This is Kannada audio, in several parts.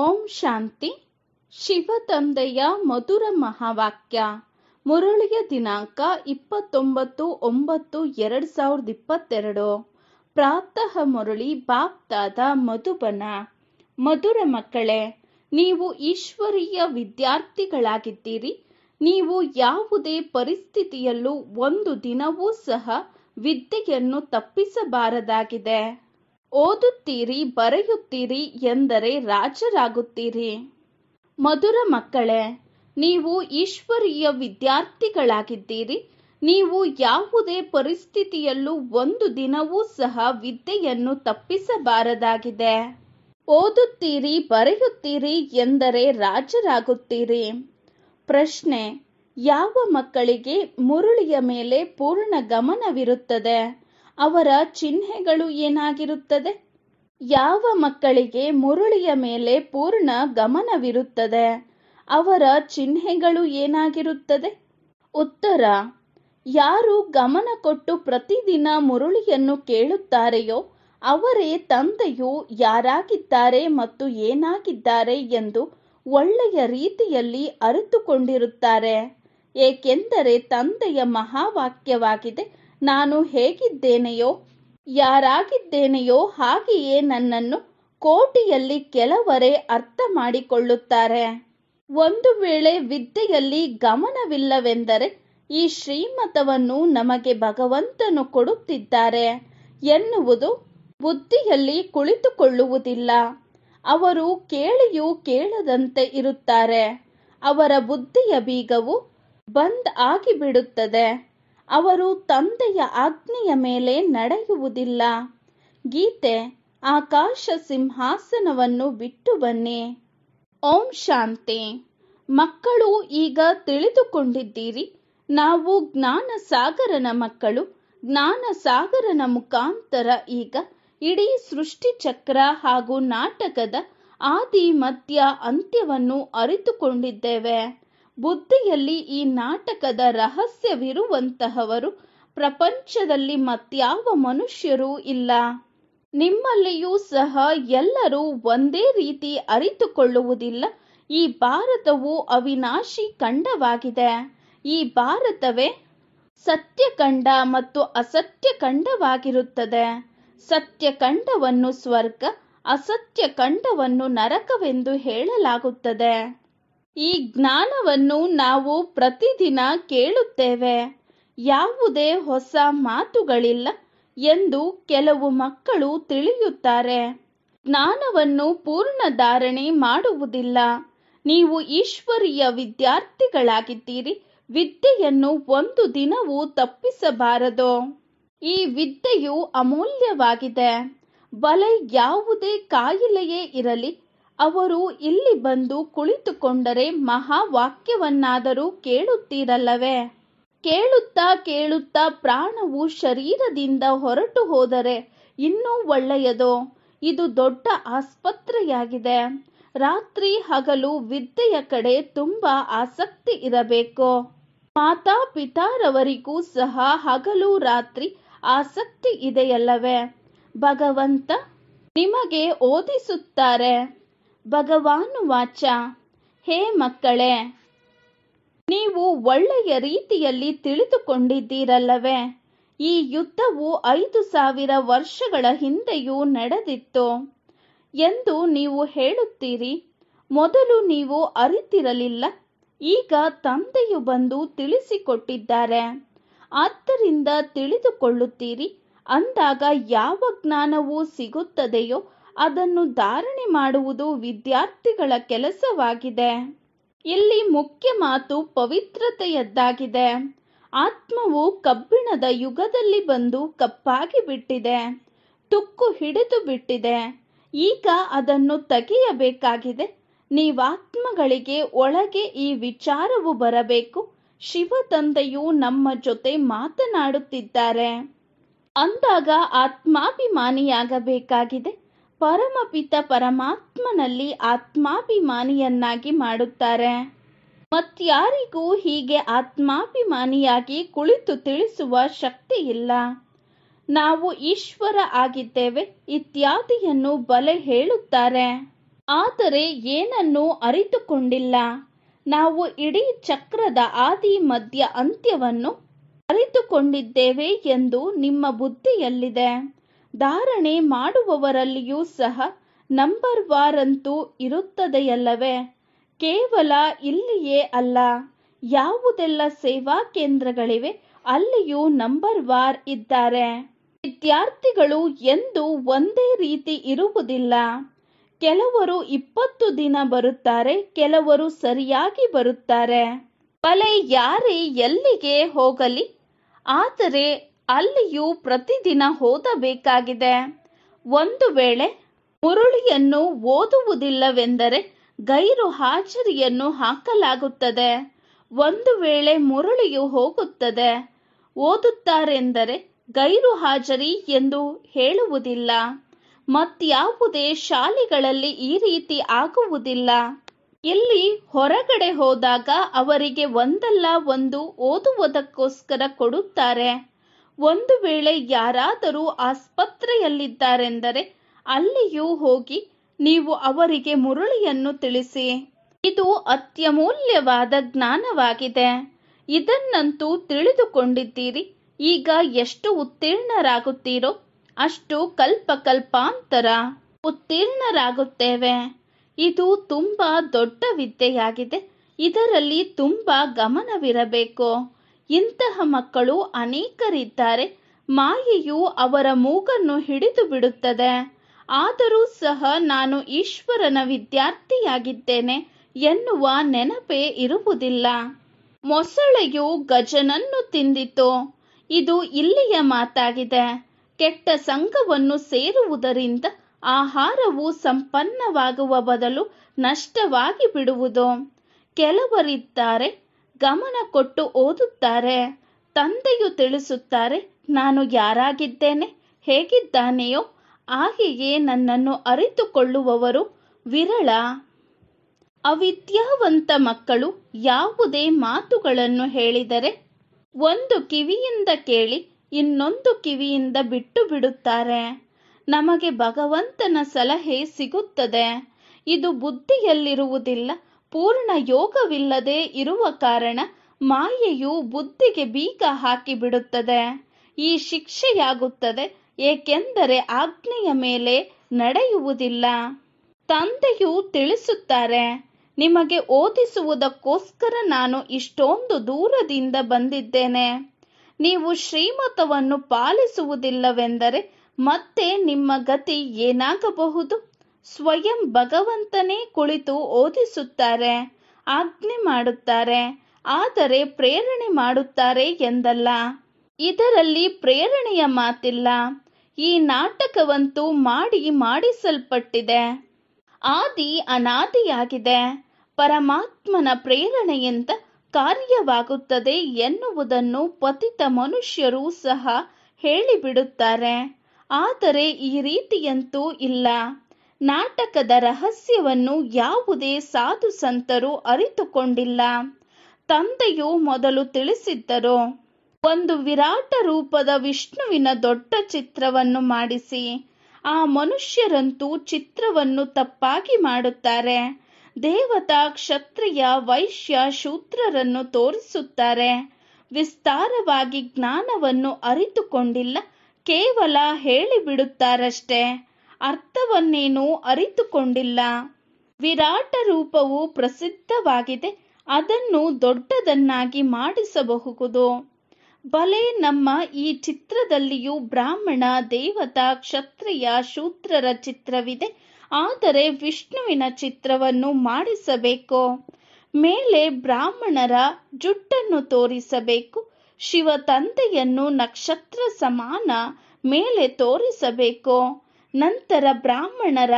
ಓಂ ಶಾಂತಿ ಶಿವತಂದೆಯ ಮಧುರ ಮಹಾವಾಕ್ಯ ಮುರುಳಿಯ ದಿನಾಂಕ ಇಪ್ಪತ್ತೊಂಬತ್ತು ಒಂಬತ್ತು ಎರಡು ಸಾವಿರದ ಇಪ್ಪತ್ತೆರಡು ಪ್ರಾತಃ ಮುರಳಿ ಬಾಪ್ತಾದ ಮಧುಬನ ಮಧುರ ಮಕ್ಕಳೇ ನೀವು ಈಶ್ವರೀಯ ವಿದ್ಯಾರ್ಥಿಗಳಾಗಿದ್ದೀರಿ ನೀವು ಯಾವುದೇ ಪರಿಸ್ಥಿತಿಯಲ್ಲೂ ಒಂದು ದಿನವೂ ಸಹ ವಿದ್ಯೆಯನ್ನು ತಪ್ಪಿಸಬಾರದಾಗಿದೆ ಓದುತ್ತೀರಿ ಬರೆಯುತ್ತೀರಿ ಎಂದರೆ ರಾಜರಾಗುತ್ತೀರಿ ಮಧುರ ಮಕ್ಕಳೇ ನೀವು ಈಶ್ವರೀಯ ವಿದ್ಯಾರ್ಥಿಗಳಾಗಿದ್ದೀರಿ ನೀವು ಯಾವುದೇ ಪರಿಸ್ಥಿತಿಯಲ್ಲೂ ಒಂದು ದಿನವೂ ಸಹ ವಿದ್ಯೆಯನ್ನು ತಪ್ಪಿಸಬಾರದಾಗಿದೆ ಓದುತ್ತೀರಿ ಬರೆಯುತ್ತೀರಿ ಎಂದರೆ ರಾಜರಾಗುತ್ತೀರಿ ಪ್ರಶ್ನೆ ಯಾವ ಮಕ್ಕಳಿಗೆ ಮುರುಳಿಯ ಮೇಲೆ ಪೂರ್ಣ ಗಮನವಿರುತ್ತದೆ ಅವರ ಚಿಹ್ನೆಗಳು ಏನಾಗಿರುತ್ತದೆ ಯಾವ ಮಕ್ಕಳಿಗೆ ಮುರುಳಿಯ ಮೇಲೆ ಪೂರ್ಣ ಗಮನವಿರುತ್ತದೆ ಅವರ ಚಿಹ್ನೆಗಳು ಏನಾಗಿರುತ್ತದೆ ಉತ್ತರ ಯಾರು ಗಮನ ಕೊಟ್ಟು ಪ್ರತಿದಿನ ಮುರುಳಿಯನ್ನು ಕೇಳುತ್ತಾರೆಯೋ ಅವರೇ ತಂದೆಯು ಯಾರಾಗಿದ್ದಾರೆ ಮತ್ತು ಏನಾಗಿದ್ದಾರೆ ಎಂದು ಒಳ್ಳೆಯ ರೀತಿಯಲ್ಲಿ ಅರಿತುಕೊಂಡಿರುತ್ತಾರೆ ಏಕೆಂದರೆ ತಂದೆಯ ಮಹಾವಾಕ್ಯವಾಗಿದೆ ನಾನು ಹೇಗಿದ್ದೇನೆಯೋ ಯಾರಾಗಿದ್ದೇನೆಯೋ ಹಾಗೆಯೇ ನನ್ನನ್ನು ಕೋಟಿಯಲ್ಲಿ ಕೆಲವರೇ ಅರ್ಥ ಮಾಡಿಕೊಳ್ಳುತ್ತಾರೆ ಒಂದು ವೇಳೆ ವಿದ್ಯೆಯಲ್ಲಿ ಗಮನವಿಲ್ಲವೆಂದರೆ ಈ ಶ್ರೀಮತವನ್ನು ನಮಗೆ ಭಗವಂತನು ಕೊಡುತ್ತಿದ್ದಾರೆ ಎನ್ನುವುದು ಬುದ್ಧಿಯಲ್ಲಿ ಕುಳಿತುಕೊಳ್ಳುವುದಿಲ್ಲ ಅವರು ಕೇಳಿಯೂ ಕೇಳದಂತೆ ಇರುತ್ತಾರೆ ಅವರ ಬುದ್ಧಿಯ ಬೀಗವು ಬಂದ್ ಆಗಿಬಿಡುತ್ತದೆ ಅವರು ತಂದೆಯ ಆಜ್ಞೆಯ ಮೇಲೆ ನಡೆಯುವುದಿಲ್ಲ ಗೀತೆ ಆಕಾಶ ಸಿಂಹಾಸನವನ್ನು ಬಿಟ್ಟು ಬನ್ನಿ ಓಂ ಶಾಂತಿ ಮಕ್ಕಳು ಈಗ ತಿಳಿದುಕೊಂಡಿದ್ದೀರಿ ನಾವು ಜ್ಞಾನ ಸಾಗರನ ಮಕ್ಕಳು ಜ್ಞಾನ ಸಾಗರನ ಮುಖಾಂತರ ಈಗ ಇಡೀ ಸೃಷ್ಟಿ ಚಕ್ರ ಹಾಗೂ ನಾಟಕದ ಆದಿ ಮಧ್ಯ ಅಂತ್ಯವನ್ನು ಅರಿತುಕೊಂಡಿದ್ದೇವೆ ಬುದ್ಧಿಯಲ್ಲಿ ಈ ನಾಟಕದ ರಹಸ್ಯವಿರುವಂತಹವರು ಪ್ರಪಂಚದಲ್ಲಿ ಮತ್ಯಾವ ಮನುಷ್ಯರೂ ಇಲ್ಲ ನಿಮ್ಮಲ್ಲಿಯೂ ಸಹ ಎಲ್ಲರೂ ಒಂದೇ ರೀತಿ ಅರಿತುಕೊಳ್ಳುವುದಿಲ್ಲ ಈ ಭಾರತವು ಅವಿನಾಶಿ ಖಂಡವಾಗಿದೆ ಈ ಭಾರತವೇ ಸತ್ಯಖಂಡ ಮತ್ತು ಅಸತ್ಯ ಖಂಡವಾಗಿರುತ್ತದೆ ಸತ್ಯಖಂಡವನ್ನು ಸ್ವರ್ಗ ಅಸತ್ಯ ಖಂಡವನ್ನು ನರಕವೆಂದು ಹೇಳಲಾಗುತ್ತದೆ ಈ ಜ್ಞಾನವನ್ನು ನಾವು ಪ್ರತಿದಿನ ಕೇಳುತ್ತೇವೆ ಯಾವುದೇ ಹೊಸ ಮಾತುಗಳಿಲ್ಲ ಎಂದು ಕೆಲವು ಮಕ್ಕಳು ತಿಳಿಯುತ್ತಾರೆ ಜ್ಞಾನವನ್ನು ಪೂರ್ಣ ಧಾರಣೆ ಮಾಡುವುದಿಲ್ಲ ನೀವು ಈಶ್ವರಿಯ ವಿದ್ಯಾರ್ಥಿಗಳಾಗಿದ್ದೀರಿ ವಿದ್ಯೆಯನ್ನು ಒಂದು ದಿನವೂ ತಪ್ಪಿಸಬಾರದು ಈ ವಿದ್ಯೆಯು ಅಮೂಲ್ಯವಾಗಿದೆ ಬಲೆ ಯಾವುದೇ ಕಾಯಿಲೆಯೇ ಇರಲಿ ಅವರು ಇಲ್ಲಿ ಬಂದು ಕುಳಿತುಕೊಂಡರೆ ಮಹಾ ವಾಕ್ಯವನ್ನಾದರೂ ಕೇಳುತ್ತೀರಲ್ಲವೇ ಕೇಳುತ್ತಾ ಕೇಳುತ್ತಾ ಪ್ರಾಣವು ಶರೀರದಿಂದ ಹೊರಟು ಹೋದರೆ ಇನ್ನೂ ಒಳ್ಳೆಯದೋ ಇದು ದೊಡ್ಡ ಆಸ್ಪತ್ರೆಯಾಗಿದೆ ರಾತ್ರಿ ಹಗಲು ವಿದ್ಯೆಯ ಕಡೆ ತುಂಬಾ ಆಸಕ್ತಿ ಇರಬೇಕು ಮಾತಾ ಪಿತಾರವರಿಗೂ ಸಹ ಹಗಲು ರಾತ್ರಿ ಆಸಕ್ತಿ ಇದೆಯಲ್ಲವೇ ಭಗವಂತ ನಿಮಗೆ ಓದಿಸುತ್ತಾರೆ ಭಗವಾನ್ ವಾಚ ಹೇ ಮಕ್ಕಳೇ ನೀವು ಒಳ್ಳೆಯ ರೀತಿಯಲ್ಲಿ ತಿಳಿದುಕೊಂಡಿದ್ದೀರಲ್ಲವೇ ಈ ಯುದ್ಧವು ಐದು ಸಾವಿರ ವರ್ಷಗಳ ಹಿಂದೆಯೂ ನಡೆದಿತ್ತು ಎಂದು ನೀವು ಹೇಳುತ್ತೀರಿ ಮೊದಲು ನೀವು ಅರಿತಿರಲಿಲ್ಲ ಈಗ ತಂದೆಯು ಬಂದು ತಿಳಿಸಿಕೊಟ್ಟಿದ್ದಾರೆ ಆದ್ದರಿಂದ ತಿಳಿದುಕೊಳ್ಳುತ್ತೀರಿ ಅಂದಾಗ ಯಾವ ಜ್ಞಾನವೂ ಸಿಗುತ್ತದೆಯೋ ಅದನ್ನು ಧಾರಣೆ ಮಾಡುವುದು ವಿದ್ಯಾರ್ಥಿಗಳ ಕೆಲಸವಾಗಿದೆ ಇಲ್ಲಿ ಮುಖ್ಯ ಮಾತು ಪವಿತ್ರತೆಯದ್ದಾಗಿದೆ ಆತ್ಮವು ಕಬ್ಬಿಣದ ಯುಗದಲ್ಲಿ ಬಂದು ಕಪ್ಪಾಗಿ ಬಿಟ್ಟಿದೆ ತುಕ್ಕು ಹಿಡಿದು ಬಿಟ್ಟಿದೆ ಈಗ ಅದನ್ನು ತೆಗೆಯಬೇಕಾಗಿದೆ ನೀವಾತ್ಮಗಳಿಗೆ ಒಳಗೆ ಈ ವಿಚಾರವು ಬರಬೇಕು ಶಿವ ತಂದೆಯು ನಮ್ಮ ಜೊತೆ ಮಾತನಾಡುತ್ತಿದ್ದಾರೆ ಅಂದಾಗ ಆತ್ಮಾಭಿಮಾನಿಯಾಗಬೇಕಾಗಿದೆ ಪರಮಪಿತ ಪರಮಾತ್ಮನಲ್ಲಿ ಆತ್ಮಾಭಿಮಾನಿಯನ್ನಾಗಿ ಮಾಡುತ್ತಾರೆ ಮತ್ಯಾರಿಗೂ ಹೀಗೆ ಆತ್ಮಾಭಿಮಾನಿಯಾಗಿ ಕುಳಿತು ತಿಳಿಸುವ ಶಕ್ತಿ ಇಲ್ಲ ನಾವು ಈಶ್ವರ ಆಗಿದ್ದೇವೆ ಇತ್ಯಾದಿಯನ್ನು ಬಲೆ ಹೇಳುತ್ತಾರೆ ಆದರೆ ಏನನ್ನೂ ಅರಿತುಕೊಂಡಿಲ್ಲ ನಾವು ಇಡೀ ಚಕ್ರದ ಆದಿ ಮಧ್ಯ ಅಂತ್ಯವನ್ನು ಅರಿತುಕೊಂಡಿದ್ದೇವೆ ಎಂದು ನಿಮ್ಮ ಬುದ್ಧಿಯಲ್ಲಿದೆ ಧಾರಣೆ ಮಾಡುವವರಲ್ಲಿಯೂ ಸಹ ನಂಬರ್ ವಾರಂತೂ ಇರುತ್ತದೆಯಲ್ಲವೇ ಕೇವಲ ಇಲ್ಲಿಯೇ ಅಲ್ಲ ಯಾವುದೆಲ್ಲ ಸೇವಾ ಕೇಂದ್ರಗಳಿವೆ ಅಲ್ಲಿಯೂ ನಂಬರ್ ವಾರ್ ಇದ್ದಾರೆ ವಿದ್ಯಾರ್ಥಿಗಳು ಎಂದು ಒಂದೇ ರೀತಿ ಇರುವುದಿಲ್ಲ ಕೆಲವರು ಇಪ್ಪತ್ತು ದಿನ ಬರುತ್ತಾರೆ ಕೆಲವರು ಸರಿಯಾಗಿ ಬರುತ್ತಾರೆ ಬಲೆ ಯಾರೇ ಎಲ್ಲಿಗೆ ಹೋಗಲಿ ಆದರೆ ಅಲ್ಲಿಯೂ ಪ್ರತಿದಿನ ಓದಬೇಕಾಗಿದೆ ಒಂದು ವೇಳೆ ಮುರುಳಿಯನ್ನು ಓದುವುದಿಲ್ಲವೆಂದರೆ ಗೈರು ಹಾಜರಿಯನ್ನು ಹಾಕಲಾಗುತ್ತದೆ ಒಂದು ವೇಳೆ ಮುರುಳಿಯು ಹೋಗುತ್ತದೆ ಓದುತ್ತಾರೆಂದರೆ ಗೈರು ಹಾಜರಿ ಎಂದು ಹೇಳುವುದಿಲ್ಲ ಮತ್ಯಾವುದೇ ಶಾಲೆಗಳಲ್ಲಿ ಈ ರೀತಿ ಆಗುವುದಿಲ್ಲ ಇಲ್ಲಿ ಹೊರಗಡೆ ಹೋದಾಗ ಅವರಿಗೆ ಒಂದಲ್ಲ ಒಂದು ಓದುವುದಕ್ಕೋಸ್ಕರ ಕೊಡುತ್ತಾರೆ ಒಂದು ವೇಳೆ ಯಾರಾದರೂ ಆಸ್ಪತ್ರೆಯಲ್ಲಿದ್ದಾರೆಂದರೆ ಅಲ್ಲಿಯೂ ಹೋಗಿ ನೀವು ಅವರಿಗೆ ಮುರುಳಿಯನ್ನು ತಿಳಿಸಿ ಇದು ಅತ್ಯಮೂಲ್ಯವಾದ ಜ್ಞಾನವಾಗಿದೆ ಇದನ್ನಂತೂ ತಿಳಿದುಕೊಂಡಿದ್ದೀರಿ ಈಗ ಎಷ್ಟು ಉತ್ತೀರ್ಣರಾಗುತ್ತೀರೋ ಅಷ್ಟು ಕಲ್ಪ ಕಲ್ಪಾಂತರ ಉತ್ತೀರ್ಣರಾಗುತ್ತೇವೆ ಇದು ತುಂಬಾ ದೊಡ್ಡ ವಿದ್ಯೆಯಾಗಿದೆ ಇದರಲ್ಲಿ ತುಂಬಾ ಗಮನವಿರಬೇಕು ಇಂತಹ ಮಕ್ಕಳು ಅನೇಕರಿದ್ದಾರೆ ಮಾಯೆಯು ಅವರ ಮೂಗನ್ನು ಹಿಡಿದು ಬಿಡುತ್ತದೆ ಆದರೂ ಸಹ ನಾನು ಈಶ್ವರನ ವಿದ್ಯಾರ್ಥಿಯಾಗಿದ್ದೇನೆ ಎನ್ನುವ ನೆನಪೇ ಇರುವುದಿಲ್ಲ ಮೊಸಳೆಯು ಗಜನನ್ನು ತಿಂದಿತು ಇದು ಇಲ್ಲಿಯ ಮಾತಾಗಿದೆ ಕೆಟ್ಟ ಸಂಘವನ್ನು ಸೇರುವುದರಿಂದ ಆಹಾರವು ಸಂಪನ್ನವಾಗುವ ಬದಲು ನಷ್ಟವಾಗಿ ಬಿಡುವುದು ಕೆಲವರಿದ್ದಾರೆ ಗಮನ ಕೊಟ್ಟು ಓದುತ್ತಾರೆ ತಂದೆಯು ತಿಳಿಸುತ್ತಾರೆ ನಾನು ಯಾರಾಗಿದ್ದೇನೆ ಹೇಗಿದ್ದಾನೆಯೋ ಹಾಗೆಯೇ ನನ್ನನ್ನು ಅರಿತುಕೊಳ್ಳುವವರು ವಿರಳ ಅವಿದ್ಯಾವಂತ ಮಕ್ಕಳು ಯಾವುದೇ ಮಾತುಗಳನ್ನು ಹೇಳಿದರೆ ಒಂದು ಕಿವಿಯಿಂದ ಕೇಳಿ ಇನ್ನೊಂದು ಕಿವಿಯಿಂದ ಬಿಟ್ಟು ಬಿಡುತ್ತಾರೆ ನಮಗೆ ಭಗವಂತನ ಸಲಹೆ ಸಿಗುತ್ತದೆ ಇದು ಬುದ್ಧಿಯಲ್ಲಿರುವುದಿಲ್ಲ ಪೂರ್ಣ ಯೋಗವಿಲ್ಲದೆ ಇರುವ ಕಾರಣ ಮಾಯೆಯು ಬುದ್ಧಿಗೆ ಬೀಗ ಹಾಕಿಬಿಡುತ್ತದೆ ಈ ಶಿಕ್ಷೆಯಾಗುತ್ತದೆ ಏಕೆಂದರೆ ಆಜ್ಞೆಯ ಮೇಲೆ ನಡೆಯುವುದಿಲ್ಲ ತಂದೆಯು ತಿಳಿಸುತ್ತಾರೆ ನಿಮಗೆ ಓದಿಸುವುದಕ್ಕೋಸ್ಕರ ನಾನು ಇಷ್ಟೊಂದು ದೂರದಿಂದ ಬಂದಿದ್ದೇನೆ ನೀವು ಶ್ರೀಮತವನ್ನು ಪಾಲಿಸುವುದಿಲ್ಲವೆಂದರೆ ಮತ್ತೆ ನಿಮ್ಮ ಗತಿ ಏನಾಗಬಹುದು ಸ್ವಯಂ ಭಗವಂತನೇ ಕುಳಿತು ಓದಿಸುತ್ತಾರೆ ಆಜ್ಞೆ ಮಾಡುತ್ತಾರೆ ಆದರೆ ಪ್ರೇರಣೆ ಮಾಡುತ್ತಾರೆ ಎಂದಲ್ಲ ಇದರಲ್ಲಿ ಪ್ರೇರಣೆಯ ಮಾತಿಲ್ಲ ಈ ನಾಟಕವಂತೂ ಮಾಡಿ ಮಾಡಿಸಲ್ಪಟ್ಟಿದೆ ಆದಿ ಅನಾದಿಯಾಗಿದೆ ಪರಮಾತ್ಮನ ಪ್ರೇರಣೆಯಿಂದ ಕಾರ್ಯವಾಗುತ್ತದೆ ಎನ್ನುವುದನ್ನು ಪತಿತ ಮನುಷ್ಯರು ಸಹ ಹೇಳಿಬಿಡುತ್ತಾರೆ ಆದರೆ ಈ ರೀತಿಯಂತೂ ಇಲ್ಲ ನಾಟಕದ ರಹಸ್ಯವನ್ನು ಯಾವುದೇ ಸಾಧು ಸಂತರು ಅರಿತುಕೊಂಡಿಲ್ಲ ತಂದೆಯು ಮೊದಲು ತಿಳಿಸಿದ್ದರು ಒಂದು ವಿರಾಟ ರೂಪದ ವಿಷ್ಣುವಿನ ದೊಡ್ಡ ಚಿತ್ರವನ್ನು ಮಾಡಿಸಿ ಆ ಮನುಷ್ಯರಂತೂ ಚಿತ್ರವನ್ನು ತಪ್ಪಾಗಿ ಮಾಡುತ್ತಾರೆ ದೇವತಾ ಕ್ಷತ್ರಿಯ ವೈಶ್ಯ ಶೂದ್ರರನ್ನು ತೋರಿಸುತ್ತಾರೆ ವಿಸ್ತಾರವಾಗಿ ಜ್ಞಾನವನ್ನು ಅರಿತುಕೊಂಡಿಲ್ಲ ಕೇವಲ ಹೇಳಿಬಿಡುತ್ತಾರಷ್ಟೇ ಅರ್ಥವನ್ನೇನೂ ಅರಿತುಕೊಂಡಿಲ್ಲ ವಿರಾಟ ರೂಪವು ಪ್ರಸಿದ್ಧವಾಗಿದೆ ಅದನ್ನು ದೊಡ್ಡದನ್ನಾಗಿ ಮಾಡಿಸಬಹುದು ಬಲೆ ನಮ್ಮ ಈ ಚಿತ್ರದಲ್ಲಿಯೂ ಬ್ರಾಹ್ಮಣ ದೇವತಾ ಕ್ಷತ್ರಿಯ ಶೂದ್ರರ ಚಿತ್ರವಿದೆ ಆದರೆ ವಿಷ್ಣುವಿನ ಚಿತ್ರವನ್ನು ಮಾಡಿಸಬೇಕು ಮೇಲೆ ಬ್ರಾಹ್ಮಣರ ಜುಟ್ಟನ್ನು ತೋರಿಸಬೇಕು ಶಿವ ತಂದೆಯನ್ನು ನಕ್ಷತ್ರ ಸಮಾನ ಮೇಲೆ ತೋರಿಸಬೇಕು ನಂತರ ಬ್ರಾಹ್ಮಣರ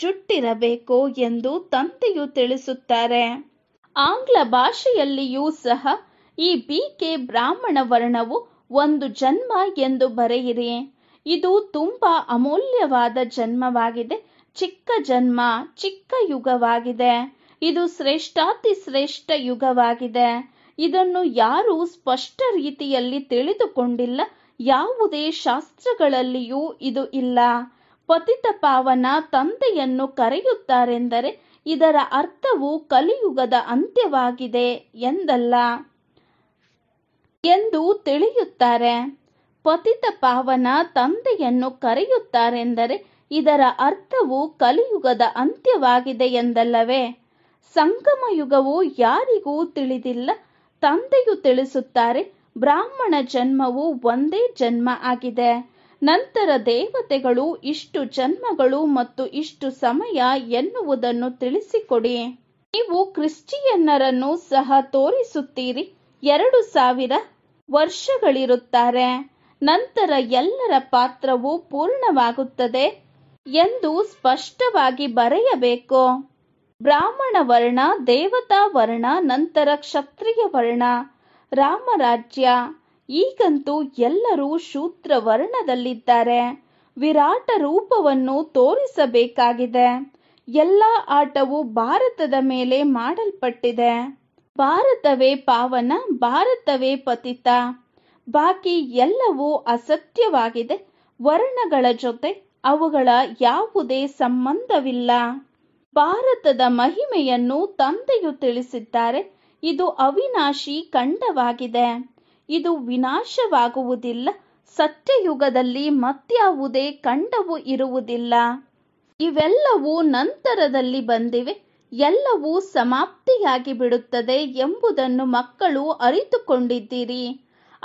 ಜುಟ್ಟಿರಬೇಕು ಎಂದು ತಂದೆಯು ತಿಳಿಸುತ್ತಾರೆ ಆಂಗ್ಲ ಭಾಷೆಯಲ್ಲಿಯೂ ಸಹ ಈ ಬಿಕೆ ಬ್ರಾಹ್ಮಣ ವರ್ಣವು ಒಂದು ಜನ್ಮ ಎಂದು ಬರೆಯಿರಿ ಇದು ತುಂಬಾ ಅಮೂಲ್ಯವಾದ ಜನ್ಮವಾಗಿದೆ ಚಿಕ್ಕ ಜನ್ಮ ಚಿಕ್ಕ ಯುಗವಾಗಿದೆ ಇದು ಶ್ರೇಷ್ಠಾತಿ ಶ್ರೇಷ್ಠ ಯುಗವಾಗಿದೆ ಇದನ್ನು ಯಾರೂ ಸ್ಪಷ್ಟ ರೀತಿಯಲ್ಲಿ ತಿಳಿದುಕೊಂಡಿಲ್ಲ ಯಾವುದೇ ಶಾಸ್ತ್ರಗಳಲ್ಲಿಯೂ ಇದು ಇಲ್ಲ ಪತಿತ ಪಾವನ ತಂದೆಯನ್ನು ಕರೆಯುತ್ತಾರೆಂದರೆ ಇದರ ಅರ್ಥವು ಕಲಿಯುಗದ ಅಂತ್ಯವಾಗಿದೆ ಎಂದಲ್ಲ ಎಂದು ತಿಳಿಯುತ್ತಾರೆ ಪತಿತ ಪಾವನ ತಂದೆಯನ್ನು ಕರೆಯುತ್ತಾರೆಂದರೆ ಇದರ ಅರ್ಥವು ಕಲಿಯುಗದ ಅಂತ್ಯವಾಗಿದೆ ಎಂದಲ್ಲವೇ ಸಂಗಮ ಯುಗವು ಯಾರಿಗೂ ತಿಳಿದಿಲ್ಲ ತಂದೆಯು ತಿಳಿಸುತ್ತಾರೆ ಬ್ರಾಹ್ಮಣ ಜನ್ಮವು ಒಂದೇ ಜನ್ಮ ಆಗಿದೆ ನಂತರ ದೇವತೆಗಳು ಇಷ್ಟು ಜನ್ಮಗಳು ಮತ್ತು ಇಷ್ಟು ಸಮಯ ಎನ್ನುವುದನ್ನು ತಿಳಿಸಿಕೊಡಿ ನೀವು ಕ್ರಿಶ್ಚಿಯನ್ನರನ್ನು ಸಹ ತೋರಿಸುತ್ತೀರಿ ಎರಡು ಸಾವಿರ ವರ್ಷಗಳಿರುತ್ತಾರೆ ನಂತರ ಎಲ್ಲರ ಪಾತ್ರವು ಪೂರ್ಣವಾಗುತ್ತದೆ ಎಂದು ಸ್ಪಷ್ಟವಾಗಿ ಬರೆಯಬೇಕು ಬ್ರಾಹ್ಮಣ ವರ್ಣ ದೇವತಾ ವರ್ಣ ನಂತರ ಕ್ಷತ್ರಿಯ ವರ್ಣ ರಾಮರಾಜ್ಯ ಈಗಂತೂ ಎಲ್ಲರೂ ಶೂದ್ರ ವರ್ಣದಲ್ಲಿದ್ದಾರೆ ವಿರಾಟ ರೂಪವನ್ನು ತೋರಿಸಬೇಕಾಗಿದೆ ಎಲ್ಲ ಆಟವು ಭಾರತದ ಮೇಲೆ ಮಾಡಲ್ಪಟ್ಟಿದೆ ಭಾರತವೇ ಪಾವನ ಭಾರತವೇ ಪತಿತ ಬಾಕಿ ಎಲ್ಲವೂ ಅಸತ್ಯವಾಗಿದೆ ವರ್ಣಗಳ ಜೊತೆ ಅವುಗಳ ಯಾವುದೇ ಸಂಬಂಧವಿಲ್ಲ ಭಾರತದ ಮಹಿಮೆಯನ್ನು ತಂದೆಯು ತಿಳಿಸಿದ್ದಾರೆ ಇದು ಅವಿನಾಶಿ ಖಂಡವಾಗಿದೆ ಇದು ವಿನಾಶವಾಗುವುದಿಲ್ಲ ಸತ್ಯಯುಗದಲ್ಲಿ ಮತ್ಯಾವುದೇ ಕಂಡವು ಇರುವುದಿಲ್ಲ ಇವೆಲ್ಲವೂ ನಂತರದಲ್ಲಿ ಬಂದಿವೆ ಎಲ್ಲವೂ ಸಮಾಪ್ತಿಯಾಗಿ ಬಿಡುತ್ತದೆ ಎಂಬುದನ್ನು ಮಕ್ಕಳು ಅರಿತುಕೊಂಡಿದ್ದೀರಿ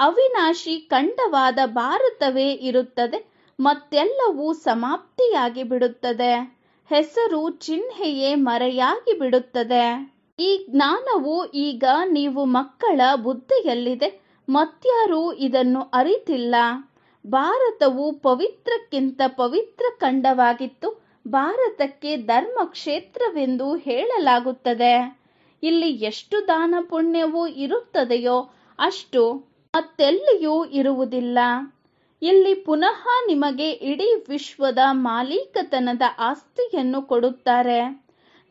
ಅವಿನಾಶಿ ಖಂಡವಾದ ಭಾರತವೇ ಇರುತ್ತದೆ ಮತ್ತೆಲ್ಲವೂ ಸಮಾಪ್ತಿಯಾಗಿ ಬಿಡುತ್ತದೆ ಹೆಸರು ಚಿಹ್ನೆಯೇ ಮರೆಯಾಗಿ ಬಿಡುತ್ತದೆ ಈ ಜ್ಞಾನವು ಈಗ ನೀವು ಮಕ್ಕಳ ಬುದ್ಧಿಯಲ್ಲಿದೆ ಮತ್ಯಾರೂ ಇದನ್ನು ಅರಿತಿಲ್ಲ ಭಾರತವು ಪವಿತ್ರಕ್ಕಿಂತ ಪವಿತ್ರ ಖಂಡವಾಗಿತ್ತು ಭಾರತಕ್ಕೆ ಧರ್ಮ ಕ್ಷೇತ್ರವೆಂದು ಹೇಳಲಾಗುತ್ತದೆ ಇಲ್ಲಿ ಎಷ್ಟು ದಾನ ಪುಣ್ಯವು ಇರುತ್ತದೆಯೋ ಅಷ್ಟು ಮತ್ತೆಲ್ಲಿಯೂ ಇರುವುದಿಲ್ಲ ಇಲ್ಲಿ ಪುನಃ ನಿಮಗೆ ಇಡೀ ವಿಶ್ವದ ಮಾಲೀಕತನದ ಆಸ್ತಿಯನ್ನು ಕೊಡುತ್ತಾರೆ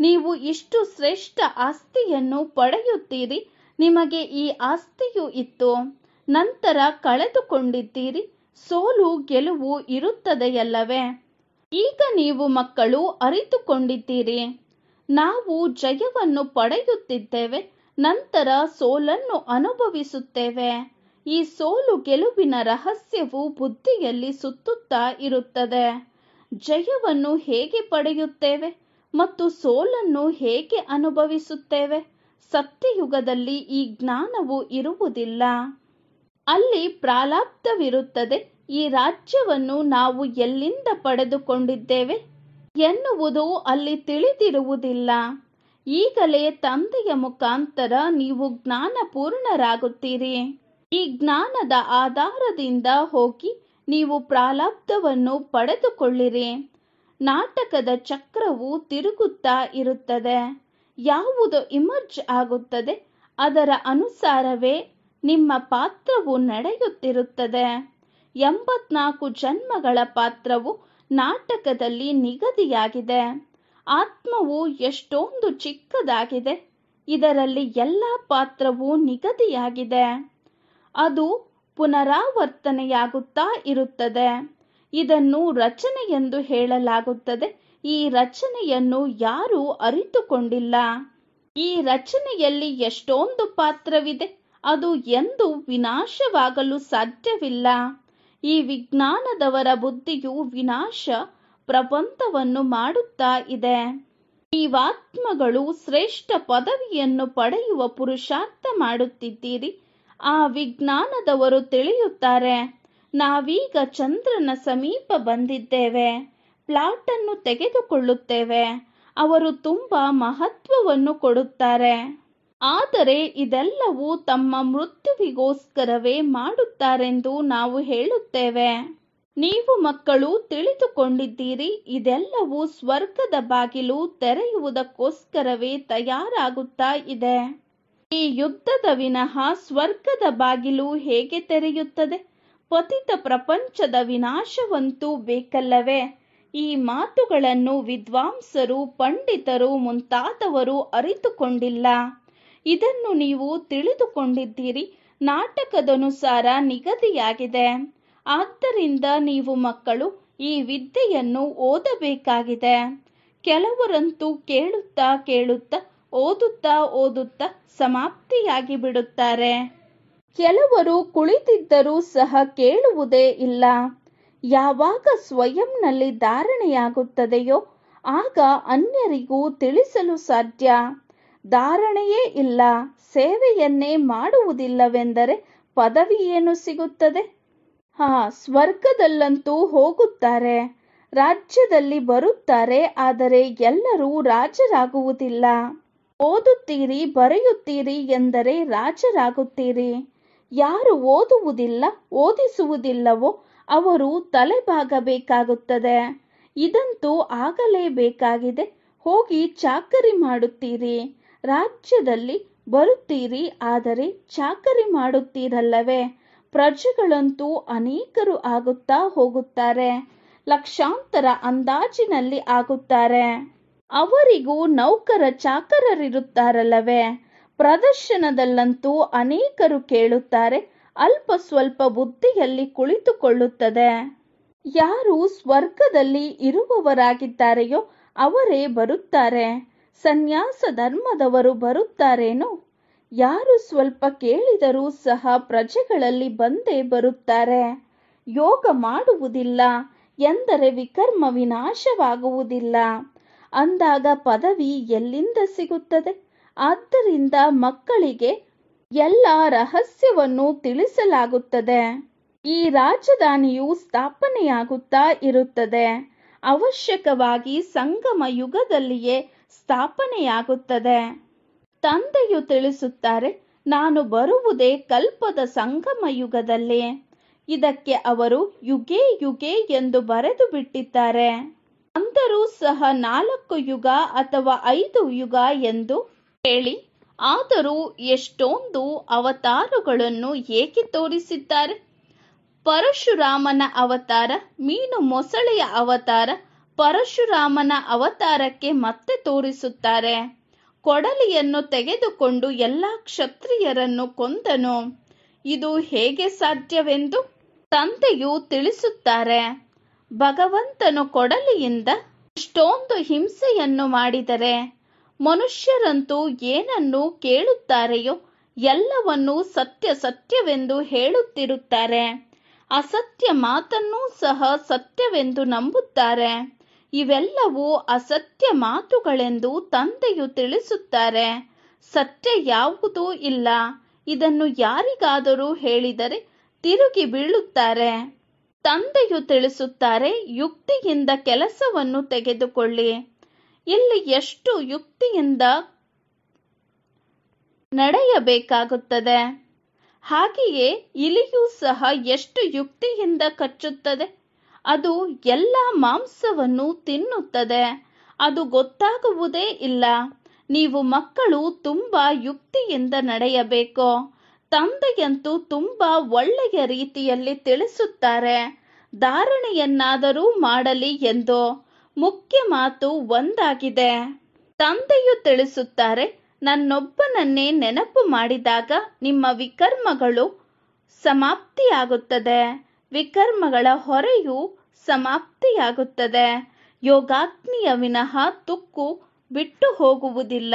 ನೀವು ಇಷ್ಟು ಶ್ರೇಷ್ಠ ಆಸ್ತಿಯನ್ನು ಪಡೆಯುತ್ತೀರಿ ನಿಮಗೆ ಈ ಆಸ್ತಿಯು ಇತ್ತು ನಂತರ ಕಳೆದುಕೊಂಡಿದ್ದೀರಿ ಸೋಲು ಗೆಲುವು ಇರುತ್ತದೆಯಲ್ಲವೇ ಈಗ ನೀವು ಮಕ್ಕಳು ಅರಿತುಕೊಂಡಿದ್ದೀರಿ ನಾವು ಜಯವನ್ನು ಪಡೆಯುತ್ತಿದ್ದೇವೆ ನಂತರ ಸೋಲನ್ನು ಅನುಭವಿಸುತ್ತೇವೆ ಈ ಸೋಲು ಗೆಲುವಿನ ರಹಸ್ಯವು ಬುದ್ಧಿಯಲ್ಲಿ ಸುತ್ತುತ್ತಾ ಇರುತ್ತದೆ ಜಯವನ್ನು ಹೇಗೆ ಪಡೆಯುತ್ತೇವೆ ಮತ್ತು ಸೋಲನ್ನು ಹೇಗೆ ಅನುಭವಿಸುತ್ತೇವೆ ಸತ್ಯಯುಗದಲ್ಲಿ ಈ ಜ್ಞಾನವು ಇರುವುದಿಲ್ಲ ಅಲ್ಲಿ ಪ್ರಾಲಾಬ್ಧವಿರುತ್ತದೆ ಈ ರಾಜ್ಯವನ್ನು ನಾವು ಎಲ್ಲಿಂದ ಪಡೆದುಕೊಂಡಿದ್ದೇವೆ ಎನ್ನುವುದು ಅಲ್ಲಿ ತಿಳಿದಿರುವುದಿಲ್ಲ ಈಗಲೇ ತಂದೆಯ ಮುಖಾಂತರ ನೀವು ಜ್ಞಾನಪೂರ್ಣರಾಗುತ್ತೀರಿ ಈ ಜ್ಞಾನದ ಆಧಾರದಿಂದ ಹೋಗಿ ನೀವು ಪ್ರಾಲಾಬ್ಧವನ್ನು ಪಡೆದುಕೊಳ್ಳಿರಿ ನಾಟಕದ ಚಕ್ರವು ತಿರುಗುತ್ತಾ ಇರುತ್ತದೆ ಯಾವುದು ಇಮರ್ಜ್ ಆಗುತ್ತದೆ ಅದರ ಅನುಸಾರವೇ ನಿಮ್ಮ ಪಾತ್ರವು ನಡೆಯುತ್ತಿರುತ್ತದೆ ಎಂಬತ್ನಾಲ್ಕು ಜನ್ಮಗಳ ಪಾತ್ರವು ನಾಟಕದಲ್ಲಿ ನಿಗದಿಯಾಗಿದೆ ಆತ್ಮವು ಎಷ್ಟೊಂದು ಚಿಕ್ಕದಾಗಿದೆ ಇದರಲ್ಲಿ ಎಲ್ಲ ಪಾತ್ರವೂ ನಿಗದಿಯಾಗಿದೆ ಅದು ಪುನರಾವರ್ತನೆಯಾಗುತ್ತಾ ಇರುತ್ತದೆ ಇದನ್ನು ರಚನೆ ಎಂದು ಹೇಳಲಾಗುತ್ತದೆ ಈ ರಚನೆಯನ್ನು ಯಾರೂ ಅರಿತುಕೊಂಡಿಲ್ಲ ಈ ರಚನೆಯಲ್ಲಿ ಎಷ್ಟೊಂದು ಪಾತ್ರವಿದೆ ಅದು ಎಂದು ವಿನಾಶವಾಗಲು ಸಾಧ್ಯವಿಲ್ಲ ಈ ವಿಜ್ಞಾನದವರ ಬುದ್ಧಿಯು ವಿನಾಶ ಪ್ರಪಂಥವನ್ನು ಮಾಡುತ್ತಾ ಇದೆ ವಾತ್ಮಗಳು ಶ್ರೇಷ್ಠ ಪದವಿಯನ್ನು ಪಡೆಯುವ ಪುರುಷಾರ್ಥ ಮಾಡುತ್ತಿದ್ದೀರಿ ಆ ವಿಜ್ಞಾನದವರು ತಿಳಿಯುತ್ತಾರೆ ನಾವೀಗ ಚಂದ್ರನ ಸಮೀಪ ಬಂದಿದ್ದೇವೆ ಪ್ಲಾಟ್ ಅನ್ನು ತೆಗೆದುಕೊಳ್ಳುತ್ತೇವೆ ಅವರು ತುಂಬಾ ಮಹತ್ವವನ್ನು ಕೊಡುತ್ತಾರೆ ಆದರೆ ಇದೆಲ್ಲವೂ ತಮ್ಮ ಮೃತ್ಯುವಿಗೋಸ್ಕರವೇ ಮಾಡುತ್ತಾರೆಂದು ನಾವು ಹೇಳುತ್ತೇವೆ ನೀವು ಮಕ್ಕಳು ತಿಳಿದುಕೊಂಡಿದ್ದೀರಿ ಇದೆಲ್ಲವೂ ಸ್ವರ್ಗದ ಬಾಗಿಲು ತೆರೆಯುವುದಕ್ಕೋಸ್ಕರವೇ ತಯಾರಾಗುತ್ತಾ ಇದೆ ಈ ಯುದ್ಧದ ವಿನಃ ಸ್ವರ್ಗದ ಬಾಗಿಲು ಹೇಗೆ ತೆರೆಯುತ್ತದೆ ಪತಿತ ಪ್ರಪಂಚದ ವಿನಾಶವಂತೂ ಬೇಕಲ್ಲವೇ ಈ ಮಾತುಗಳನ್ನು ವಿದ್ವಾಂಸರು ಪಂಡಿತರು ಮುಂತಾದವರು ಅರಿತುಕೊಂಡಿಲ್ಲ ಇದನ್ನು ನೀವು ತಿಳಿದುಕೊಂಡಿದ್ದೀರಿ ನಾಟಕದನುಸಾರ ನಿಗದಿಯಾಗಿದೆ ಆದ್ದರಿಂದ ನೀವು ಮಕ್ಕಳು ಈ ವಿದ್ಯೆಯನ್ನು ಓದಬೇಕಾಗಿದೆ ಕೆಲವರಂತೂ ಕೇಳುತ್ತಾ ಕೇಳುತ್ತಾ ಓದುತ್ತಾ ಓದುತ್ತಾ ಸಮಾಪ್ತಿಯಾಗಿ ಬಿಡುತ್ತಾರೆ ಕೆಲವರು ಕುಳಿತಿದ್ದರೂ ಸಹ ಕೇಳುವುದೇ ಇಲ್ಲ ಯಾವಾಗ ಸ್ವಯಂನಲ್ಲಿ ಧಾರಣೆಯಾಗುತ್ತದೆಯೋ ಆಗ ಅನ್ಯರಿಗೂ ತಿಳಿಸಲು ಸಾಧ್ಯ ಧಾರಣೆಯೇ ಇಲ್ಲ ಸೇವೆಯನ್ನೇ ಮಾಡುವುದಿಲ್ಲವೆಂದರೆ ಪದವಿ ಏನು ಸಿಗುತ್ತದೆ ಹಾ ಸ್ವರ್ಗದಲ್ಲಂತೂ ಹೋಗುತ್ತಾರೆ ರಾಜ್ಯದಲ್ಲಿ ಬರುತ್ತಾರೆ ಆದರೆ ಎಲ್ಲರೂ ರಾಜರಾಗುವುದಿಲ್ಲ ಓದುತ್ತೀರಿ ಬರೆಯುತ್ತೀರಿ ಎಂದರೆ ರಾಜರಾಗುತ್ತೀರಿ ಯಾರು ಓದುವುದಿಲ್ಲ ಓದಿಸುವುದಿಲ್ಲವೋ ಅವರು ತಲೆಬಾಗಬೇಕಾಗುತ್ತದೆ ಇದಂತೂ ಆಗಲೇಬೇಕಾಗಿದೆ ಹೋಗಿ ಚಾಕರಿ ಮಾಡುತ್ತೀರಿ ರಾಜ್ಯದಲ್ಲಿ ಬರುತ್ತೀರಿ ಆದರೆ ಚಾಕರಿ ಮಾಡುತ್ತೀರಲ್ಲವೇ ಪ್ರಜೆಗಳಂತೂ ಅನೇಕರು ಆಗುತ್ತಾ ಹೋಗುತ್ತಾರೆ ಲಕ್ಷಾಂತರ ಅಂದಾಜಿನಲ್ಲಿ ಆಗುತ್ತಾರೆ ಅವರಿಗೂ ನೌಕರ ಚಾಕರರಿರುತ್ತಾರಲ್ಲವೇ ಪ್ರದರ್ಶನದಲ್ಲಂತೂ ಅನೇಕರು ಕೇಳುತ್ತಾರೆ ಅಲ್ಪ ಸ್ವಲ್ಪ ಬುದ್ಧಿಯಲ್ಲಿ ಕುಳಿತುಕೊಳ್ಳುತ್ತದೆ ಯಾರು ಸ್ವರ್ಗದಲ್ಲಿ ಇರುವವರಾಗಿದ್ದಾರೆಯೋ ಅವರೇ ಬರುತ್ತಾರೆ ಸನ್ಯಾಸ ಧರ್ಮದವರು ಬರುತ್ತಾರೇನೋ ಯಾರು ಸ್ವಲ್ಪ ಕೇಳಿದರೂ ಸಹ ಪ್ರಜೆಗಳಲ್ಲಿ ಬಂದೇ ಬರುತ್ತಾರೆ ಯೋಗ ಮಾಡುವುದಿಲ್ಲ ಎಂದರೆ ವಿಕರ್ಮ ವಿನಾಶವಾಗುವುದಿಲ್ಲ ಅಂದಾಗ ಪದವಿ ಎಲ್ಲಿಂದ ಸಿಗುತ್ತದೆ ಆದ್ದರಿಂದ ಮಕ್ಕಳಿಗೆ ಎಲ್ಲ ರಹಸ್ಯವನ್ನು ತಿಳಿಸಲಾಗುತ್ತದೆ ಈ ರಾಜಧಾನಿಯು ಸ್ಥಾಪನೆಯಾಗುತ್ತಾ ಇರುತ್ತದೆ ಅವಶ್ಯಕವಾಗಿ ಸಂಗಮ ಯುಗದಲ್ಲಿಯೇ ಸ್ಥಾಪನೆಯಾಗುತ್ತದೆ ತಂದೆಯು ತಿಳಿಸುತ್ತಾರೆ ನಾನು ಬರುವುದೇ ಕಲ್ಪದ ಸಂಗಮ ಯುಗದಲ್ಲಿ ಇದಕ್ಕೆ ಅವರು ಯುಗೇ ಯುಗೆ ಎಂದು ಬರೆದು ಬಿಟ್ಟಿದ್ದಾರೆ ಅಂದರೂ ಸಹ ನಾಲ್ಕು ಯುಗ ಅಥವಾ ಐದು ಯುಗ ಎಂದು ಹೇಳಿ ಆದರೂ ಎಷ್ಟೊಂದು ಅವತಾರಗಳನ್ನು ಏಕೆ ತೋರಿಸಿದ್ದಾರೆ ಪರಶುರಾಮನ ಅವತಾರ ಮೀನು ಮೊಸಳೆಯ ಅವತಾರ ಪರಶುರಾಮನ ಅವತಾರಕ್ಕೆ ಮತ್ತೆ ತೋರಿಸುತ್ತಾರೆ ಕೊಡಲಿಯನ್ನು ತೆಗೆದುಕೊಂಡು ಎಲ್ಲಾ ಕ್ಷತ್ರಿಯರನ್ನು ಕೊಂದನು ಇದು ಹೇಗೆ ಸಾಧ್ಯವೆಂದು ತಂದೆಯು ತಿಳಿಸುತ್ತಾರೆ ಭಗವಂತನು ಕೊಡಲಿಯಿಂದ ಇಷ್ಟೊಂದು ಹಿಂಸೆಯನ್ನು ಮಾಡಿದರೆ ಮನುಷ್ಯರಂತೂ ಏನನ್ನು ಕೇಳುತ್ತಾರೆಯೋ ಎಲ್ಲವನ್ನೂ ಸತ್ಯ ಸತ್ಯವೆಂದು ಹೇಳುತ್ತಿರುತ್ತಾರೆ ಅಸತ್ಯ ಮಾತನ್ನೂ ಸಹ ಸತ್ಯವೆಂದು ನಂಬುತ್ತಾರೆ ಇವೆಲ್ಲವೂ ಅಸತ್ಯ ಮಾತುಗಳೆಂದು ತಂದೆಯು ತಿಳಿಸುತ್ತಾರೆ ಸತ್ಯ ಯಾವುದೂ ಇಲ್ಲ ಇದನ್ನು ಯಾರಿಗಾದರೂ ಹೇಳಿದರೆ ತಿರುಗಿ ಬೀಳುತ್ತಾರೆ ತಂದೆಯು ತಿಳಿಸುತ್ತಾರೆ ಯುಕ್ತಿಯಿಂದ ಕೆಲಸವನ್ನು ತೆಗೆದುಕೊಳ್ಳಿ ಇಲ್ಲಿ ಎಷ್ಟು ಯುಕ್ತಿಯಿಂದ ನಡೆಯಬೇಕಾಗುತ್ತದೆ ಹಾಗೆಯೇ ಇಲಿಯೂ ಸಹ ಎಷ್ಟು ಯುಕ್ತಿಯಿಂದ ಕಚ್ಚುತ್ತದೆ ಅದು ಎಲ್ಲ ಮಾಂಸವನ್ನು ತಿನ್ನುತ್ತದೆ ಅದು ಗೊತ್ತಾಗುವುದೇ ಇಲ್ಲ ನೀವು ಮಕ್ಕಳು ತುಂಬಾ ಯುಕ್ತಿಯಿಂದ ನಡೆಯಬೇಕು ತಂದೆಯಂತೂ ತುಂಬಾ ಒಳ್ಳೆಯ ರೀತಿಯಲ್ಲಿ ತಿಳಿಸುತ್ತಾರೆ ಧಾರಣೆಯನ್ನಾದರೂ ಮಾಡಲಿ ಎಂದು ಮುಖ್ಯ ಮಾತು ಒಂದಾಗಿದೆ ತಂದೆಯು ತಿಳಿಸುತ್ತಾರೆ ನನ್ನೊಬ್ಬನನ್ನೇ ನೆನಪು ಮಾಡಿದಾಗ ನಿಮ್ಮ ವಿಕರ್ಮಗಳು ಸಮಾಪ್ತಿಯಾಗುತ್ತದೆ ವಿಕರ್ಮಗಳ ಹೊರೆಯು ಸಮಾಪ್ತಿಯಾಗುತ್ತದೆ ಯೋಗಾಗ್ನಿಯ ವಿನಃ ತುಕ್ಕು ಬಿಟ್ಟು ಹೋಗುವುದಿಲ್ಲ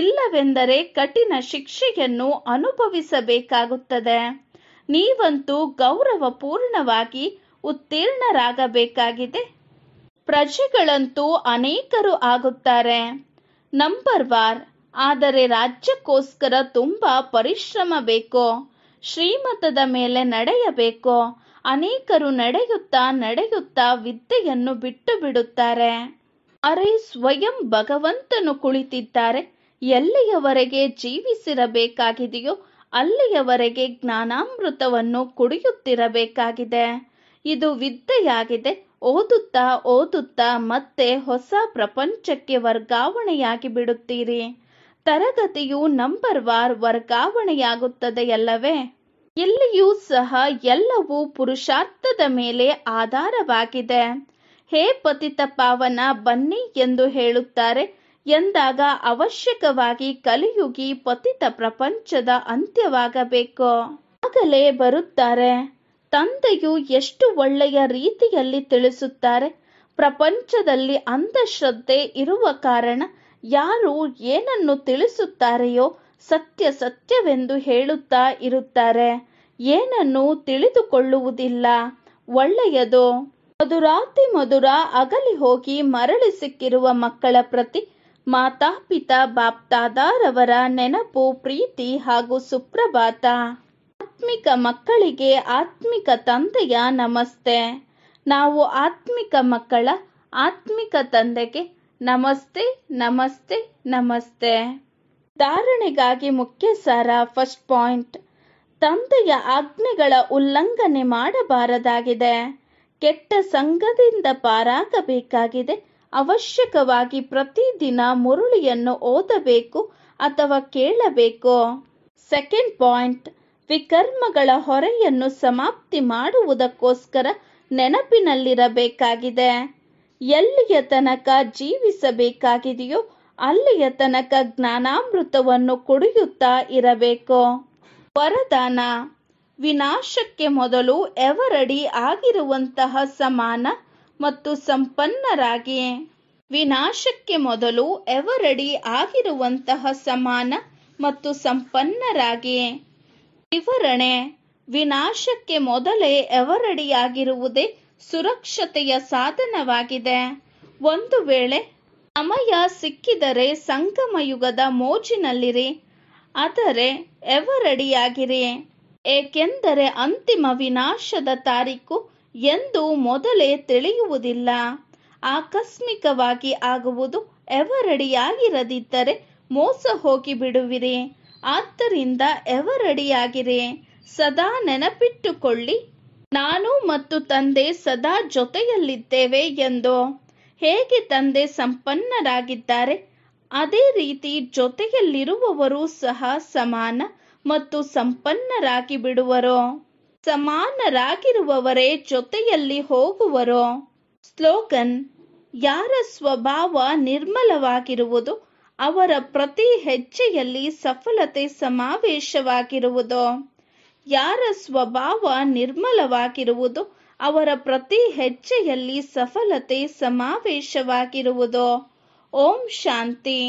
ಇಲ್ಲವೆಂದರೆ ಕಠಿಣ ಶಿಕ್ಷೆಯನ್ನು ಅನುಭವಿಸಬೇಕಾಗುತ್ತದೆ ನೀವಂತೂ ಗೌರವಪೂರ್ಣವಾಗಿ ಉತ್ತೀರ್ಣರಾಗಬೇಕಾಗಿದೆ ಪ್ರಜೆಗಳಂತೂ ಅನೇಕರು ಆಗುತ್ತಾರೆ ನಂಬರ್ ವಾರ್ ಆದರೆ ರಾಜ್ಯಕ್ಕೋಸ್ಕರ ತುಂಬಾ ಪರಿಶ್ರಮ ಬೇಕು ಶ್ರೀಮತದ ಮೇಲೆ ನಡೆಯಬೇಕು ಅನೇಕರು ನಡೆಯುತ್ತಾ ನಡೆಯುತ್ತಾ ವಿದ್ಯೆಯನ್ನು ಬಿಟ್ಟು ಬಿಡುತ್ತಾರೆ ಅರೆ ಸ್ವಯಂ ಭಗವಂತನು ಕುಳಿತಿದ್ದಾರೆ ಎಲ್ಲಿಯವರೆಗೆ ಜೀವಿಸಿರಬೇಕಾಗಿದೆಯೋ ಅಲ್ಲಿಯವರೆಗೆ ಜ್ಞಾನಾಮೃತವನ್ನು ಕುಡಿಯುತ್ತಿರಬೇಕಾಗಿದೆ ಇದು ವಿದ್ಯೆಯಾಗಿದೆ ಓದುತ್ತಾ ಓದುತ್ತಾ ಮತ್ತೆ ಹೊಸ ಪ್ರಪಂಚಕ್ಕೆ ವರ್ಗಾವಣೆಯಾಗಿ ಬಿಡುತ್ತೀರಿ ತರಗತಿಯು ನಂಬರ್ ವಾರ್ ವರ್ಗಾವಣೆಯಾಗುತ್ತದೆಯಲ್ಲವೇ ಇಲ್ಲಿಯೂ ಸಹ ಎಲ್ಲವೂ ಪುರುಷಾರ್ಥದ ಮೇಲೆ ಆಧಾರವಾಗಿದೆ ಹೇ ಪತಿತ ಪಾವನ ಬನ್ನಿ ಎಂದು ಹೇಳುತ್ತಾರೆ ಎಂದಾಗ ಅವಶ್ಯಕವಾಗಿ ಕಲಿಯುಗಿ ಪತಿತ ಪ್ರಪಂಚದ ಅಂತ್ಯವಾಗಬೇಕು ಆಗಲೇ ಬರುತ್ತಾರೆ ತಂದೆಯು ಎಷ್ಟು ಒಳ್ಳೆಯ ರೀತಿಯಲ್ಲಿ ತಿಳಿಸುತ್ತಾರೆ ಪ್ರಪಂಚದಲ್ಲಿ ಅಂಧಶ್ರದ್ಧೆ ಇರುವ ಕಾರಣ ಯಾರು ಏನನ್ನು ತಿಳಿಸುತ್ತಾರೆಯೋ ಸತ್ಯ ಸತ್ಯವೆಂದು ಹೇಳುತ್ತಾ ಇರುತ್ತಾರೆ ಏನನ್ನು ತಿಳಿದುಕೊಳ್ಳುವುದಿಲ್ಲ ಒಳ್ಳೆಯದು ಮಧುರಾತಿ ಮಧುರ ಅಗಲಿ ಹೋಗಿ ಮರಳಿ ಸಿಕ್ಕಿರುವ ಮಕ್ಕಳ ಪ್ರತಿ ಮಾತಾಪಿತ ಬಾಪ್ತಾದಾರವರ ನೆನಪು ಪ್ರೀತಿ ಹಾಗೂ ಸುಪ್ರಭಾತ ಆತ್ಮಿಕ ಮಕ್ಕಳಿಗೆ ಆತ್ಮಿಕ ತಂದೆಯ ನಮಸ್ತೆ ನಾವು ಆತ್ಮಿಕ ಮಕ್ಕಳ ಆತ್ಮಿಕ ತಂದೆಗೆ ನಮಸ್ತೆ ನಮಸ್ತೆ ನಮಸ್ತೆ ಧಾರಣೆಗಾಗಿ ಮುಖ್ಯ ಸಾರ ಫಸ್ಟ್ ಪಾಯಿಂಟ್ ತಂದೆಯ ಆಜ್ಞೆಗಳ ಉಲ್ಲಂಘನೆ ಮಾಡಬಾರದಾಗಿದೆ ಕೆಟ್ಟ ಸಂಘದಿಂದ ಪಾರಾಗಬೇಕಾಗಿದೆ ಅವಶ್ಯಕವಾಗಿ ಪ್ರತಿದಿನ ಮುರುಳಿಯನ್ನು ಓದಬೇಕು ಅಥವಾ ಕೇಳಬೇಕು ಸೆಕೆಂಡ್ ಪಾಯಿಂಟ್ ವಿಕರ್ಮಗಳ ಹೊರೆಯನ್ನು ಸಮಾಪ್ತಿ ಮಾಡುವುದಕ್ಕೋಸ್ಕರ ನೆನಪಿನಲ್ಲಿರಬೇಕಾಗಿದೆ ಎಲ್ಲಿಯ ತನಕ ಜೀವಿಸಬೇಕಾಗಿದೆಯೋ ಅಲ್ಲಿಯ ತನಕ ಜ್ಞಾನಾಮೃತವನ್ನು ಕುಡಿಯುತ್ತಾ ಇರಬೇಕು ವರದಾನ ವಿನಾಶಕ್ಕೆ ಮೊದಲು ಎವರಡಿ ಆಗಿರುವಂತಹ ಸಮಾನ ಮತ್ತು ಸಂಪನ್ನರಾಗಿ ವಿನಾಶಕ್ಕೆ ಮೊದಲು ಎವರಡಿ ಆಗಿರುವಂತಹ ಸಮಾನ ಮತ್ತು ಸಂಪನ್ನರಾಗಿ ವಿವರಣೆ ವಿನಾಶಕ್ಕೆ ಮೊದಲೇ ಎವರಡಿಯಾಗಿರುವುದೇ ಸುರಕ್ಷತೆಯ ಸಾಧನವಾಗಿದೆ ಒಂದು ವೇಳೆ ಸಮಯ ಸಿಕ್ಕಿದರೆ ಸಂಗಮ ಯುಗದ ಮೋಜಿನಲ್ಲಿರಿ ಆದರೆ ಎವರಡಿಯಾಗಿರಿ ಏಕೆಂದರೆ ಅಂತಿಮ ವಿನಾಶದ ತಾರೀಕು ಎಂದು ಮೊದಲೇ ತಿಳಿಯುವುದಿಲ್ಲ ಆಕಸ್ಮಿಕವಾಗಿ ಆಗುವುದು ಎವರಡಿಯಾಗಿರದಿದ್ದರೆ ಮೋಸ ಹೋಗಿ ಬಿಡುವಿರಿ ಆದ್ದರಿಂದ ಎವರಡಿಯಾಗಿರಿ ಸದಾ ನೆನಪಿಟ್ಟುಕೊಳ್ಳಿ ನಾನು ಮತ್ತು ತಂದೆ ಸದಾ ಜೊತೆಯಲ್ಲಿದ್ದೇವೆ ಎಂದು ಹೇಗೆ ತಂದೆ ಸಂಪನ್ನರಾಗಿದ್ದಾರೆ ಅದೇ ರೀತಿ ಜೊತೆಯಲ್ಲಿರುವವರು ಸಹ ಸಮಾನ ಮತ್ತು ಸಂಪನ್ನರಾಗಿ ಬಿಡುವರು ಸಮಾನರಾಗಿರುವವರೇ ಜೊತೆಯಲ್ಲಿ ಹೋಗುವರು ಸ್ಲೋಗನ್ ಯಾರ ಸ್ವಭಾವ ನಿರ್ಮಲವಾಗಿರುವುದು ಅವರ ಪ್ರತಿ ಹೆಜ್ಜೆಯಲ್ಲಿ ಸಫಲತೆ ಸಮಾವೇಶವಾಗಿರುವುದು ಯಾರ ಸ್ವಭಾವ ನಿರ್ಮಲವಾಗಿರುವುದು ಅವರ ಪ್ರತಿ ಹೆಜ್ಜೆಯಲ್ಲಿ ಸಫಲತೆ ಸಮಾವೇಶವಾಗಿರುವುದು ಓಂ ಶಾಂತಿ